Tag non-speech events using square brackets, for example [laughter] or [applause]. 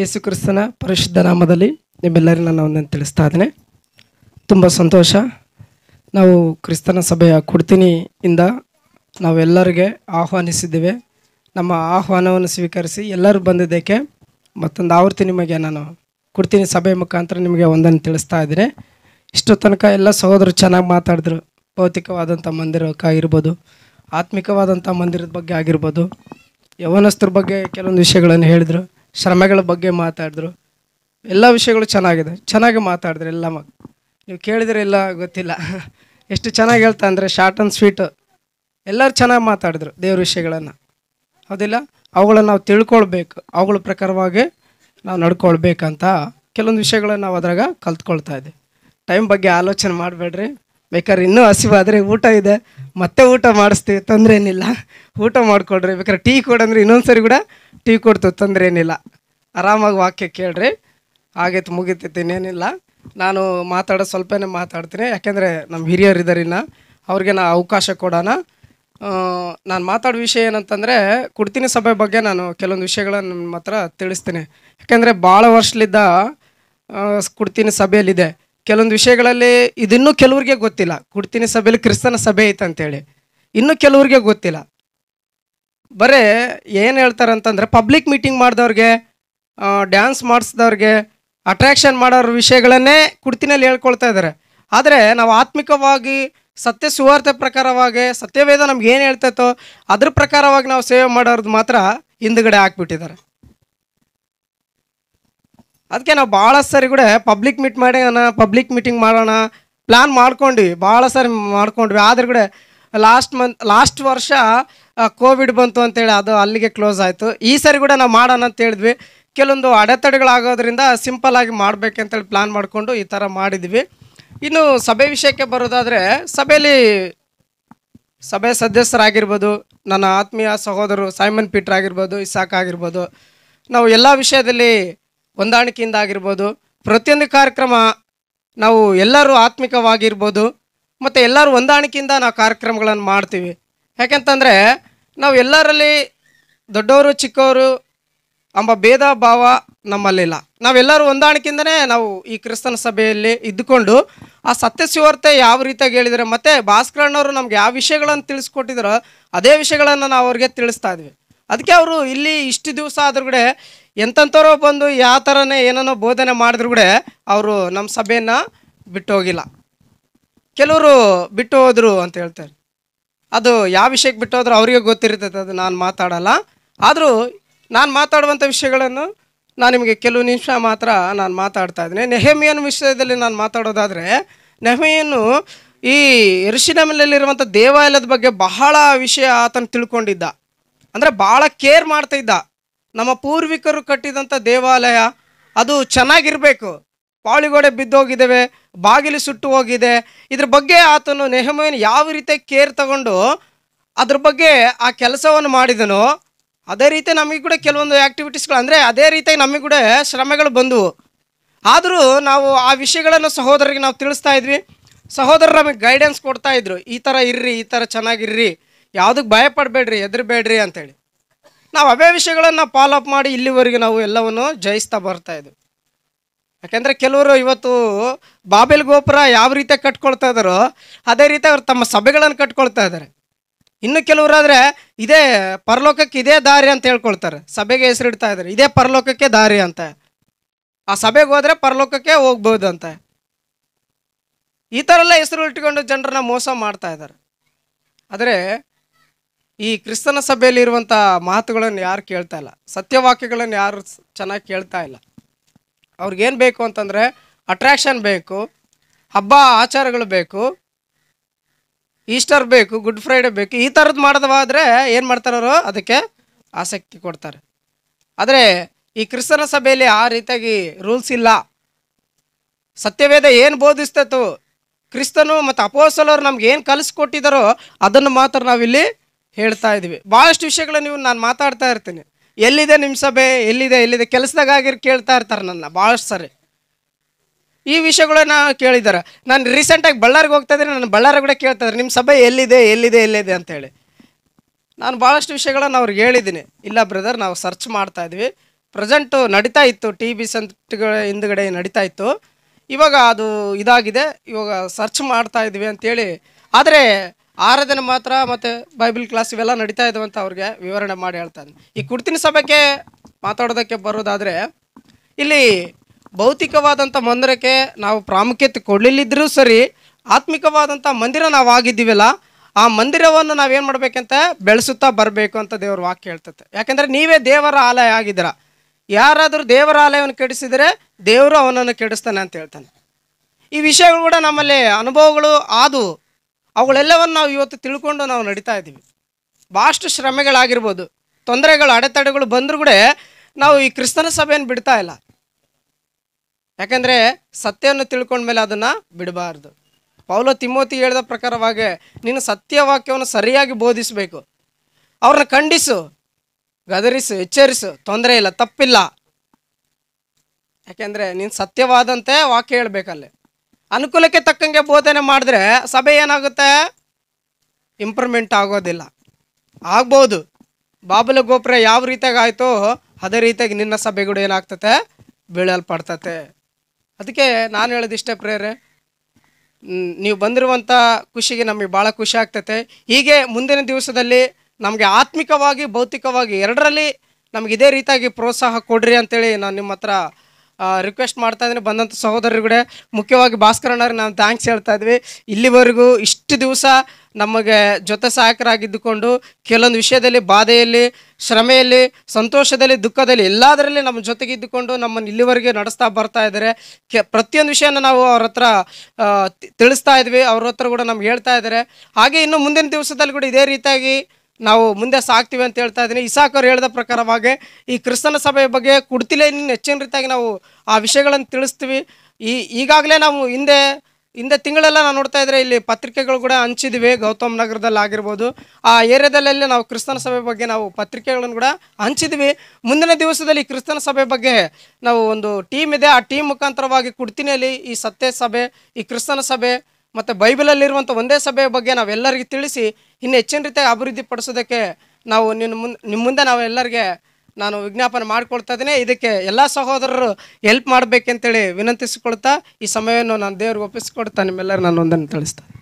ಯೇಸು ಕ್ರಿಸ್ತನ ಪರಿಶುದ್ಧ ನಾಮದಲ್ಲಿ ನಿಮ್ಮೆಲ್ಲರಿಗೂ ನಾನು ಒಂದನ್ನು ತಿಳಿಸ್ತಾ ಇದ್ದೇನೆ ತುಂಬ ಸಂತೋಷ ನಾವು ಕ್ರಿಸ್ತನ ಸಭೆಯ ಕುಡ್ತೀನಿ ಇಂದ ನಾವೆಲ್ಲರಿಗೆ ಆಹ್ವಾನಿಸಿದ್ದೇವೆ ನಮ್ಮ ಆಹ್ವಾನವನ್ನು ಸ್ವೀಕರಿಸಿ ಎಲ್ಲರೂ ಬಂದಿದ್ದಕ್ಕೆ ಮತ್ತೊಂದು ಆವೃತ್ತಿ ನಿಮಗೆ ನಾನು ಕುಡ್ತೀನಿ ಸಭೆ ಮುಖಾಂತರ ನಿಮಗೆ ಒಂದನ್ನು ತಿಳಿಸ್ತಾ ಇದ್ದೀನಿ ಇಷ್ಟು ತನಕ ಎಲ್ಲ ಸಹೋದರು ಚೆನ್ನಾಗಿ ಮಾತಾಡಿದ್ರು ಭೌತಿಕವಾದಂಥ ಮಂದಿರಕ್ಕಾಗಿರ್ಬೋದು ಆತ್ಮಿಕವಾದಂಥ ಮಂದಿರದ ಬಗ್ಗೆ ಆಗಿರ್ಬೋದು ಯವನಸ್ಥರ ಬಗ್ಗೆ ಕೆಲವೊಂದು ವಿಷಯಗಳನ್ನು ಹೇಳಿದರು ಶ್ರಮಗಳ ಬಗ್ಗೆ ಮಾತಾಡಿದ್ರು ಎಲ್ಲ ವಿಷಯಗಳು ಚೆನ್ನಾಗಿದೆ ಚೆನ್ನಾಗಿ ಮಾತಾಡಿದ್ರು ಎಲ್ಲ ಮಗ ನೀವು ಕೇಳಿದ್ರೆ ಇಲ್ಲ ಗೊತ್ತಿಲ್ಲ [laughs] ಎಷ್ಟು ಚೆನ್ನಾಗಿ ಹೇಳ್ತಾ ಅಂದರೆ ಶಾರ್ಟ್ ಆ್ಯಂಡ್ ಸ್ವೀಟ್ ಎಲ್ಲರೂ ಚೆನ್ನಾಗಿ ಮಾತಾಡಿದ್ರು ದೇವ್ರ ವಿಷಯಗಳನ್ನು ಹೌದಿಲ್ಲ ಅವುಗಳನ್ನು ನಾವು ತಿಳ್ಕೊಳ್ಬೇಕು ಅವುಗಳ ಪ್ರಕಾರವಾಗಿ ನಾವು ನಡ್ಕೊಳ್ಬೇಕಂತ ಕೆಲವೊಂದು ವಿಷಯಗಳನ್ನ ನಾವು ಅದ್ರಾಗ ಕಲ್ತ್ಕೊಳ್ತಾ ಇದ್ದೆ ಟೈಮ್ ಬಗ್ಗೆ ಆಲೋಚನೆ ಮಾಡಬೇಡ್ರಿ ಬೇಕಾದ್ರೆ ಇನ್ನೂ ಹಸಿವಾದರೆ ಊಟ ಇದೆ ಮತ್ತೆ ಊಟ ಮಾಡಿಸ್ತೀವಿ ತೊಂದರೆ ಏನಿಲ್ಲ ಊಟ ಮಾಡಿಕೊಡ್ರಿ ಬೇಕಾದ್ರೆ ಟೀ ಕೊಡಂದ್ರೆ ಇನ್ನೊಂದು ಸರಿ ಕೂಡ ಟೀ ಕೊಡ್ತು ತೊಂದರೆ ಏನಿಲ್ಲ ಆರಾಮಾಗಿ ವಾಕ್ಯ ಕೇಳ್ರಿ ಆಗೈತೆ ಮುಗಿತೈತೆ ಇನ್ನೇನಿಲ್ಲ ನಾನು ಮಾತಾಡೋ ಸ್ವಲ್ಪನೇ ಮಾತಾಡ್ತೀನಿ ಯಾಕೆಂದರೆ ನಮ್ಮ ಹಿರಿಯರು ಹಿರಿಯರಿದ್ದಾರಿನ್ನ ಅವ್ರಿಗೆ ನಾ ಅವಕಾಶ ಕೊಡೋಣ ನಾನು ಮಾತಾಡೋ ವಿಷಯ ಏನಂತಂದರೆ ಕುಡ್ತೀನಿ ಸಭೆ ಬಗ್ಗೆ ನಾನು ಕೆಲವೊಂದು ವಿಷಯಗಳನ್ನು ನಿಮ್ಮ ಹತ್ರ ತಿಳಿಸ್ತೀನಿ ಯಾಕೆಂದರೆ ಭಾಳ ವರ್ಷಲಿದ್ದ ಕುಡ್ತೀನಿ ಸಭೆಯಲ್ಲಿದೆ ಕೆಲವೊಂದು ವಿಷಯಗಳಲ್ಲಿ ಇದಿನ್ನೂ ಕೆಲವ್ರಿಗೆ ಗೊತ್ತಿಲ್ಲ ಕುಡ್ತಿನಿ ಸಭೆಯಲ್ಲಿ ಕ್ರಿಸ್ತನ ಸಭೆ ಐತೆ ಅಂತೇಳಿ ಇನ್ನೂ ಕೆಲವ್ರಿಗೆ ಗೊತ್ತಿಲ್ಲ ಬರೇ ಏನು ಹೇಳ್ತಾರೆ ಅಂತಂದರೆ ಪಬ್ಲಿಕ್ ಮೀಟಿಂಗ್ ಮಾಡಿದವ್ರಿಗೆ ಡ್ಯಾನ್ಸ್ ಮಾಡಿಸ್ದವ್ರಿಗೆ ಅಟ್ರಾಕ್ಷನ್ ಮಾಡೋರ ವಿಷಯಗಳನ್ನೇ ಕುಡ್ತಿನಲ್ಲಿ ಹೇಳ್ಕೊಳ್ತಾ ಇದ್ದಾರೆ ಆದರೆ ನಾವು ಆತ್ಮಿಕವಾಗಿ ಸತ್ಯ ಸುವಾರ್ತೆ ಪ್ರಕಾರವಾಗಿ ಸತ್ಯವೇದ ನಮ್ಗೆ ಏನು ಹೇಳ್ತೈತೋ ಅದ್ರ ಪ್ರಕಾರವಾಗಿ ನಾವು ಸೇವೆ ಮಾಡೋರ್ದು ಮಾತ್ರ ಹಿಂದುಗಡೆ ಹಾಕ್ಬಿಟ್ಟಿದ್ದಾರೆ ಅದಕ್ಕೆ ನಾವು ಭಾಳ ಸರಿ ಕೂಡ ಪಬ್ಲಿಕ್ ಮೀಟ್ ಮಾಡೋಣ ಪಬ್ಲಿಕ್ ಮೀಟಿಂಗ್ ಮಾಡೋಣ ಪ್ಲ್ಯಾನ್ ಮಾಡ್ಕೊಂಡ್ವಿ ಭಾಳ ಸರಿ ಮಾಡ್ಕೊಂಡ್ವಿ ಆದರೆ ಕೂಡ ಲಾಸ್ಟ್ ಮಂತ್ ಲಾಸ್ಟ್ ವರ್ಷ ಕೋವಿಡ್ ಬಂತು ಅಂತೇಳಿ ಅದು ಅಲ್ಲಿಗೆ ಕ್ಲೋಸ್ ಆಯಿತು ಈ ಸರಿ ಕೂಡ ನಾವು ಮಾಡೋಣ ಅಂತ ಹೇಳಿದ್ವಿ ಕೆಲವೊಂದು ಅಡೆತಡೆಗಳಾಗೋದ್ರಿಂದ ಸಿಂಪಲ್ ಆಗಿ ಮಾಡಬೇಕಂತೇಳಿ ಪ್ಲ್ಯಾನ್ ಮಾಡಿಕೊಂಡು ಈ ಥರ ಮಾಡಿದ್ವಿ ಇನ್ನು ಸಭೆ ವಿಷಯಕ್ಕೆ ಬರೋದಾದರೆ ಸಭೆಯಲ್ಲಿ ಸಭೆ ಸದಸ್ಯರಾಗಿರ್ಬೋದು ನನ್ನ ಆತ್ಮೀಯ ಸಹೋದರು ಸೈಮನ್ ಪೀಟ್ರ್ ಆಗಿರ್ಬೋದು ಇಸಾಕ್ ಆಗಿರ್ಬೋದು ನಾವು ಎಲ್ಲ ವಿಷಯದಲ್ಲಿ ಹೊಂದಾಣಿಕೆಯಿಂದ ಆಗಿರ್ಬೋದು ಪ್ರತಿಯೊಂದು ಕಾರ್ಯಕ್ರಮ ನಾವು ಎಲ್ಲರೂ ಆತ್ಮಿಕವಾಗಿರ್ಬೋದು ಮತ್ತು ಎಲ್ಲರೂ ಹೊಂದಾಣಿಕೆಯಿಂದ ನಾವು ಕಾರ್ಯಕ್ರಮಗಳನ್ನು ಮಾಡ್ತೀವಿ ಯಾಕೆಂತಂದರೆ ನಾವು ಎಲ್ಲರಲ್ಲಿ ದೊಡ್ಡವರು ಚಿಕ್ಕವರು ಎಂಬ ಭೇದ ಭಾವ ನಮ್ಮಲ್ಲಿಲ್ಲ ನಾವೆಲ್ಲರೂ ಹೊಂದಾಣಿಕೆಯಿಂದನೇ ನಾವು ಈ ಕ್ರಿಸ್ತನ ಸಭೆಯಲ್ಲಿ ಇದ್ದುಕೊಂಡು ಆ ಸತ್ಯ ಸುವಾರ್ತೆ ಯಾವ ರೀತಿಯಾಗಿ ಹೇಳಿದರೆ ಮತ್ತು ಭಾಸ್ಕರಣ್ಣವರು ನಮ್ಗೆ ಯಾವ ವಿಷಯಗಳನ್ನು ತಿಳಿಸ್ಕೊಟ್ಟಿದ್ರೋ ಅದೇ ವಿಷಯಗಳನ್ನು ನಾವು ಅವ್ರಿಗೆ ತಿಳಿಸ್ತಾ ಇದ್ವಿ ಅದಕ್ಕೆ ಅವರು ಇಲ್ಲಿ ಇಷ್ಟು ದಿವಸ ಆದ್ರೂ ಎಂಥವ್ರೋ ಬಂದು ಯಾವ ಥರನೇ ಏನೇನೋ ಬೋಧನೆ ಮಾಡಿದ್ರು ಕೂಡ ಅವರು ನಮ್ಮ ಸಭೆಯನ್ನು ಬಿಟ್ಟು ಹೋಗಿಲ್ಲ ಕೆಲವರು ಬಿಟ್ಟು ಹೋದರು ಅಂತ ಹೇಳ್ತಾರೆ ಅದು ಯಾವ ವಿಷಯಕ್ಕೆ ಬಿಟ್ಟು ಹೋದ್ರೂ ಅವರಿಗೆ ಗೊತ್ತಿರ್ತೈತೆ ಅದು ನಾನು ಮಾತಾಡಲ್ಲ ಆದರೂ ನಾನು ಮಾತಾಡುವಂಥ ವಿಷಯಗಳನ್ನು ನಾನು ನಿಮಗೆ ಕೆಲವು ನಿಮಿಷ ಮಾತ್ರ ನಾನು ಮಾತಾಡ್ತಾ ಇದ್ದೀನಿ ನೆಹಮಿಯನ್ ವಿಷಯದಲ್ಲಿ ನಾನು ಮಾತಾಡೋದಾದರೆ ನೆಹಮಿಯನ್ನು ಈ ಎರುಶಿನಮಲಿರುವಂಥ ದೇವಾಲಯದ ಬಗ್ಗೆ ಬಹಳ ವಿಷಯ ಆತನ ತಿಳ್ಕೊಂಡಿದ್ದ ಅಂದರೆ ಭಾಳ ಕೇರ್ ಮಾಡ್ತಾ ಇದ್ದ ನಮ್ಮ ಪೂರ್ವಿಕರು ಕಟ್ಟಿದಂಥ ದೇವಾಲಯ ಅದು ಚೆನ್ನಾಗಿರಬೇಕು ಪಾಳಿಗೋಡೆ ಬಿದ್ದೋಗಿದ್ದೇವೆ ಬಾಗಿಲು ಸುಟ್ಟು ಹೋಗಿದೆ ಇದ್ರ ಬಗ್ಗೆ ಆತನು ನೆಹಮೇನು ಯಾವ ರೀತಿ ಕೇರ್ ತಗೊಂಡು ಅದ್ರ ಬಗ್ಗೆ ಆ ಕೆಲಸವನ್ನು ಮಾಡಿದನು ಅದೇ ರೀತಿ ನಮಗೆ ಕೂಡ ಕೆಲವೊಂದು ಆ್ಯಕ್ಟಿವಿಟೀಸ್ಗಳು ಅಂದರೆ ಅದೇ ರೀತಿ ನಮಗೆ ಕೂಡ ಶ್ರಮಗಳು ಬಂದವು ಆದರೂ ನಾವು ಆ ವಿಷಯಗಳನ್ನು ಸಹೋದರಿಗೆ ನಾವು ತಿಳಿಸ್ತಾ ಇದ್ವಿ ಸಹೋದರರು ನಮಗೆ ಗೈಡೆನ್ಸ್ ಕೊಡ್ತಾ ಈ ಥರ ಇರ್ರಿ ಈ ಥರ ಚೆನ್ನಾಗಿರ್ರಿ ಯಾವುದಕ್ಕೆ ಭಯಪಡಬೇಡ್ರಿ ಪಡಬೇಡ್ರಿ ಅಂಥೇಳಿ ಅಂತೇಳಿ ನಾವು ಅವೇ ವಿಷಯಗಳನ್ನು ಫಾಲೋಅಪ್ ಮಾಡಿ ಇಲ್ಲಿವರೆಗೆ ನಾವು ಎಲ್ಲವನ್ನು ಜಯಿಸ್ತಾ ಬರ್ತಾ ಇದ್ವಿ ಯಾಕೆಂದರೆ ಕೆಲವರು ಇವತ್ತು ಬಾಬೆಲ್ ಗೋಪುರ ಯಾವ ರೀತಿ ಕಟ್ಕೊಳ್ತಾ ಇದ್ದಾರೋ ಅದೇ ರೀತಿ ಅವರು ತಮ್ಮ ಸಭೆಗಳನ್ನು ಕಟ್ಕೊಳ್ತಾ ಇದ್ದಾರೆ ಇನ್ನು ಕೆಲವರಾದರೆ ಇದೇ ಪರಲೋಕಕ್ಕೆ ಇದೇ ದಾರಿ ಅಂತ ಹೇಳ್ಕೊಳ್ತಾರೆ ಸಭೆಗೆ ಹೆಸರಿಡ್ತಾ ಇದ್ದಾರೆ ಇದೇ ಪರಲೋಕಕ್ಕೆ ದಾರಿ ಅಂತ ಆ ಸಭೆಗೆ ಹೋದರೆ ಪರಲೋಕಕ್ಕೆ ಹೋಗ್ಬೋದು ಅಂತ ಈ ಥರ ಎಲ್ಲ ಹೆಸರು ಇಟ್ಕೊಂಡು ಜನರನ್ನ ಮೋಸ ಮಾಡ್ತಾ ಇದ್ದಾರೆ ಆದರೆ ಈ ಕ್ರಿಸ್ತನ ಸಭೆಯಲ್ಲಿ ಇರುವಂತಹ ಮಾತುಗಳನ್ನು ಯಾರು ಕೇಳ್ತಾ ಇಲ್ಲ ಸತ್ಯವಾಕ್ಯಗಳನ್ನು ಯಾರು ಚೆನ್ನಾಗಿ ಕೇಳ್ತಾ ಇಲ್ಲ ಅವ್ರಿಗೇನು ಬೇಕು ಅಂತಂದರೆ ಅಟ್ರ್ಯಾಕ್ಷನ್ ಬೇಕು ಹಬ್ಬ ಆಚಾರಗಳು ಬೇಕು ಈಸ್ಟರ್ ಬೇಕು ಗುಡ್ ಫ್ರೈಡೆ ಬೇಕು ಈ ಥರದ್ದು ಮಾಡಿದವಾದರೆ ಏನು ಮಾಡ್ತಾರೋ ಅದಕ್ಕೆ ಆಸಕ್ತಿ ಕೊಡ್ತಾರೆ ಆದರೆ ಈ ಕ್ರಿಸ್ತನ ಸಭೆಯಲ್ಲಿ ಆ ರೀತಿಯಾಗಿ ರೂಲ್ಸ್ ಇಲ್ಲ ಸತ್ಯವೇದ ಏನು ಬೋಧಿಸ್ತೋ ಕ್ರಿಸ್ತನು ಮತ್ತು ಅಪೋಸಲವರು ನಮ್ಗೆ ಏನು ಕಲಿಸ್ಕೊಟ್ಟಿದ್ದಾರೋ ಅದನ್ನು ಮಾತ್ರ ನಾವಿಲ್ಲಿ ಹೇಳ್ತಾ ಇದ್ದೀವಿ ಭಾಳಷ್ಟು ವಿಷಯಗಳು ನೀವು ನಾನು ಮಾತಾಡ್ತಾ ಇರ್ತೀನಿ ಎಲ್ಲಿದೆ ನಿಮ್ಮ ಸಭೆ ಎಲ್ಲಿದೆ ಎಲ್ಲಿದೆ ಕೆಲಸದಾಗ ಕೇಳ್ತಾ ಇರ್ತಾರೆ ನನ್ನ ಭಾಳಷ್ಟು ಸರಿ ಈ ವಿಷಯಗಳನ್ನ ಕೇಳಿದ್ದಾರೆ ನಾನು ರೀಸೆಂಟಾಗಿ ಬಳ್ಳಾರಿಗೆ ಹೋಗ್ತಾ ಇದ್ದೀನಿ ನಾನು ಬಳ್ಳಾರಿ ಕೂಡ ಕೇಳ್ತಾ ಇದ್ದಾರೆ ನಿಮ್ಮ ಸಭೆ ಎಲ್ಲಿದೆ ಎಲ್ಲಿದೆ ಎಲ್ಲಿದೆ ಅಂತೇಳಿ ನಾನು ಭಾಳಷ್ಟು ವಿಷಯಗಳನ್ನು ಅವ್ರಿಗೆ ಹೇಳಿದ್ದೀನಿ ಇಲ್ಲ ಬ್ರದರ್ ನಾವು ಸರ್ಚ್ ಮಾಡ್ತಾ ಇದ್ವಿ ಪ್ರೆಸೆಂಟು ನಡೀತಾ ಇತ್ತು ಟಿ ಬಿ ಸಂತಗಳ ಹಿಂದ್ಗಡೆ ನಡೀತಾ ಇತ್ತು ಇವಾಗ ಅದು ಇದಾಗಿದೆ ಇವಾಗ ಸರ್ಚ್ ಮಾಡ್ತಾ ಇದ್ವಿ ಅಂತೇಳಿ ಆದರೆ ಆರಾಧನೆ ಮಾತ್ರ ಮತ್ತು ಬೈಬಲ್ ಕ್ಲಾಸ್ ಇವೆಲ್ಲ ನಡೀತಾ ಇದ್ದಾವಂತ ಅವ್ರಿಗೆ ವಿವರಣೆ ಮಾಡಿ ಹೇಳ್ತಾನೆ ಈ ಕುಡ್ತಿನ ಸಭೆಗೆ ಮಾತಾಡೋದಕ್ಕೆ ಬರೋದಾದರೆ ಇಲ್ಲಿ ಭೌತಿಕವಾದಂಥ ಮಂದಿರಕ್ಕೆ ನಾವು ಪ್ರಾಮುಖ್ಯತೆ ಕೊಡಲಿಲ್ಲಿದ್ದರೂ ಸರಿ ಆತ್ಮಿಕವಾದಂಥ ಮಂದಿರ ನಾವು ಆಗಿದ್ದೀವಲ್ಲ ಆ ಮಂದಿರವನ್ನು ನಾವೇನು ಮಾಡಬೇಕಂತ ಬೆಳೆಸುತ್ತಾ ಬರಬೇಕು ಅಂತ ದೇವ್ರ ವಾಕ್ಯ ಹೇಳ್ತತೆ ಯಾಕೆಂದರೆ ನೀವೇ ದೇವರ ಆಲಯ ಆಗಿದ್ದೀರಾ ಯಾರಾದರೂ ದೇವರ ಆಲಯವನ್ನು ಕೆಡಿಸಿದರೆ ದೇವರು ಅವನನ್ನು ಕೆಡಿಸ್ತಾನೆ ಅಂತ ಹೇಳ್ತಾನೆ ಈ ವಿಷಯಗಳು ಕೂಡ ನಮ್ಮಲ್ಲಿ ಅನುಭವಗಳು ಆದು ಅವುಗಳೆಲ್ಲವನ್ನು ನಾವು ಇವತ್ತು ತಿಳ್ಕೊಂಡು ನಾವು ನಡೀತಾ ಇದ್ದೀವಿ ಭಾಳಷ್ಟು ಶ್ರಮೆಗಳಾಗಿರ್ಬೋದು ತೊಂದರೆಗಳು ಅಡೆತಡೆಗಳು ಬಂದರೂ ಕೂಡ ನಾವು ಈ ಕ್ರಿಸ್ತನ ಸಭೆಯನ್ನು ಬಿಡ್ತಾ ಇಲ್ಲ ಯಾಕೆಂದರೆ ಸತ್ಯವನ್ನು ತಿಳ್ಕೊಂಡ್ಮೇಲೆ ಅದನ್ನು ಬಿಡಬಾರ್ದು ಪೌಲೋ ತಿಮ್ಮೋತಿ ಹೇಳಿದ ಪ್ರಕಾರವಾಗಿ ನೀನು ಸತ್ಯವಾಕ್ಯವನ್ನು ಸರಿಯಾಗಿ ಬೋಧಿಸಬೇಕು ಅವ್ರನ್ನ ಖಂಡಿಸು ಗದರಿಸು ಎಚ್ಚರಿಸು ತೊಂದರೆ ಇಲ್ಲ ತಪ್ಪಿಲ್ಲ ಯಾಕೆಂದರೆ ನೀನು ಸತ್ಯವಾದಂತೆ ವಾಕ್ಯ ಹೇಳಬೇಕಲ್ಲೇ ಅನುಕೂಲಕ್ಕೆ ತಕ್ಕಂಗೆ ಬೋಧನೆ ಮಾಡಿದ್ರೆ ಸಭೆ ಏನಾಗುತ್ತೆ ಇಂಪ್ರೂವ್ಮೆಂಟ್ ಆಗೋದಿಲ್ಲ ಆಗ್ಬೋದು ಬಾಬುಲ ಗೋಪುರ ಯಾವ ರೀತಿಯಾಗಿ ಆಯಿತು ಅದೇ ರೀತಿಯಾಗಿ ನಿನ್ನ ಸಭೆಗಳು ಏನಾಗ್ತತೆ ಬೀಳಲ್ಪಡ್ತತೆ ಅದಕ್ಕೆ ನಾನು ಇಷ್ಟೇ ಪ್ರೇರೆ ನೀವು ಬಂದಿರುವಂಥ ಖುಷಿಗೆ ನಮಗೆ ಭಾಳ ಖುಷಿ ಆಗ್ತತೆ ಹೀಗೆ ಮುಂದಿನ ದಿವಸದಲ್ಲಿ ನಮಗೆ ಆತ್ಮಿಕವಾಗಿ ಭೌತಿಕವಾಗಿ ಎರಡರಲ್ಲಿ ನಮ್ಗೆ ಇದೇ ರೀತಿಯಾಗಿ ಪ್ರೋತ್ಸಾಹ ಕೊಡ್ರಿ ಅಂತೇಳಿ ನಾನು ನಿಮ್ಮ ಹತ್ರ ರಿಕ್ವೆಸ್ಟ್ ಮಾಡ್ತಾ ಇದ್ದೀನಿ ಬಂದಂಥ ಸಹೋದರರು ಕೂಡ ಮುಖ್ಯವಾಗಿ ಭಾಸ್ಕರಣ್ಣವ್ರಿಗೆ ನಾವು ಥ್ಯಾಂಕ್ಸ್ ಹೇಳ್ತಾ ಇದ್ವಿ ಇಲ್ಲಿವರೆಗೂ ಇಷ್ಟು ದಿವಸ ನಮಗೆ ಜೊತೆ ಸಹಾಯಕರಾಗಿದ್ದುಕೊಂಡು ಕೆಲವೊಂದು ವಿಷಯದಲ್ಲಿ ಬಾಧೆಯಲ್ಲಿ ಶ್ರಮೆಯಲ್ಲಿ ಸಂತೋಷದಲ್ಲಿ ದುಃಖದಲ್ಲಿ ಎಲ್ಲದರಲ್ಲಿ ನಮ್ಮ ಜೊತೆಗೆ ಇದ್ದುಕೊಂಡು ನಮ್ಮನ್ನು ಇಲ್ಲಿವರೆಗೆ ನಡೆಸ್ತಾ ಬರ್ತಾ ಇದ್ದಾರೆ ಕೆ ಪ್ರತಿಯೊಂದು ವಿಷಯನ ನಾವು ಅವ್ರ ಹತ್ರ ತಿಳಿಸ್ತಾ ಇದ್ವಿ ಅವ್ರ ಹತ್ರ ಕೂಡ ನಮ್ಗೆ ಹೇಳ್ತಾ ಇದ್ದಾರೆ ಹಾಗೆ ಇನ್ನು ಮುಂದಿನ ದಿವಸದಲ್ಲಿ ಕೂಡ ಇದೇ ರೀತಿಯಾಗಿ ನಾವು ಮುಂದೆ ಸಾಕ್ತೀವಿ ಅಂತ ಹೇಳ್ತಾ ಇದ್ದೀನಿ ಇಸಾಕ್ ಅವರು ಹೇಳಿದ ಪ್ರಕಾರವಾಗಿ ಈ ಕ್ರಿಸ್ತನ ಸಭೆಯ ಬಗ್ಗೆ ಕುಡ್ತಿಲೇ ಇನ್ನು ಹೆಚ್ಚಿನ ರೀತಿಯಾಗಿ ನಾವು ಆ ವಿಷಯಗಳನ್ನು ತಿಳಿಸ್ತೀವಿ ಈ ಈಗಾಗಲೇ ನಾವು ಹಿಂದೆ ಹಿಂದೆ ತಿಂಗಳೆಲ್ಲ ನಾವು ನೋಡ್ತಾ ಇದ್ರೆ ಇಲ್ಲಿ ಪತ್ರಿಕೆಗಳು ಕೂಡ ಹಂಚಿದ್ವಿ ಗೌತಮ್ ನಗರದಲ್ಲಿ ಆಗಿರ್ಬೋದು ಆ ಏರಿಯಾದಲ್ಲೆಲ್ಲ ನಾವು ಕ್ರಿಸ್ತನ ಸಭೆ ಬಗ್ಗೆ ನಾವು ಪತ್ರಿಕೆಗಳನ್ನು ಕೂಡ ಹಂಚಿದ್ವಿ ಮುಂದಿನ ದಿವಸದಲ್ಲಿ ಕ್ರಿಸ್ತನ ಸಭೆ ಬಗ್ಗೆ ನಾವು ಒಂದು ಟೀಮ್ ಇದೆ ಆ ಟೀಮ್ ಮುಖಾಂತರವಾಗಿ ಕುಡ್ತಿನಲ್ಲಿ ಈ ಸತ್ಯ ಸಭೆ ಈ ಕ್ರಿಸ್ತನ ಸಭೆ ಮತ್ತು ಬೈಬಲಲ್ಲಿರುವಂಥ ಒಂದೇ ಸಭೆಯ ಬಗ್ಗೆ ನಾವೆಲ್ಲರಿಗೂ ತಿಳಿಸಿ ಇನ್ನು ಹೆಚ್ಚಿನ ರೀತಿಯಾಗಿ ಅಭಿವೃದ್ಧಿ ಪಡಿಸೋದಕ್ಕೆ ನಾವು ನಿನ್ನ ಮುಂದೆ ನಿಮ್ಮ ಮುಂದೆ ನಾವೆಲ್ಲರಿಗೆ ನಾನು ವಿಜ್ಞಾಪನೆ ಮಾಡಿಕೊಳ್ತಾ ಇದ್ದೀನಿ ಇದಕ್ಕೆ ಎಲ್ಲ ಸಹೋದರರು ಹೆಲ್ಪ್ ಮಾಡಬೇಕಂತೇಳಿ ವಿನಂತಿಸಿಕೊಳ್ತಾ ಈ ಸಮಯವನ್ನು ನಾನು ದೇವ್ರಿಗೆ ಒಪ್ಪಿಸಿಕೊಡ್ತಾ ನಿಮ್ಮೆಲ್ಲರೂ ನಾನು ಒಂದನ್ನು ತಿಳಿಸ್ತಾ